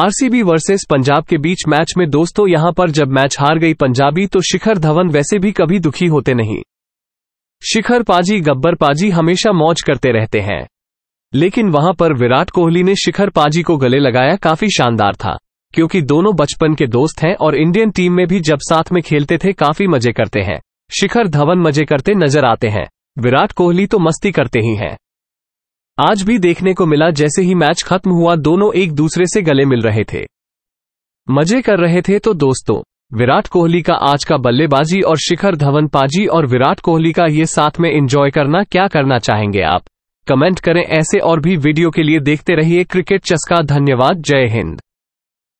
RCB versus Punjab के बीच match में दोस्तों यहां पर जब मैच हार गई पंजाबी तो शिखर धवन वैसे भी कभी दुखी होते नहीं शिखर पाजी गब्बर पाजी हमेशा मौज करते रहते हैं लेकिन वहां पर विराट कोहली ने शिखर पाजी को गले लगाया काफी शानदार था क्योंकि दोनों बचपन के दोस्त हैं और इंडियन टीम में भी जब साथ में खेलते थे काफी मजे करते हैं शिखर धवन मजे करते नजर आते हैं विराट कोहली तो मस्ती करते ही हैं आज भी देखने को मिला जैसे ही मैच खत्म हुआ दोनों एक दूसरे से गले मिल रहे थे मजे कर रहे थे तो दोस्तों विराट कोहली का आज का बल्लेबाजी और शिखर धवन पाजी और विराट कोहली का ये साथ में एंजॉय करना क्या करना चाहेंगे आप कमेंट करें ऐसे और भी वीडियो के लिए देखते रहिए क्रिकेट चस्का धन्यवाद जय हिंद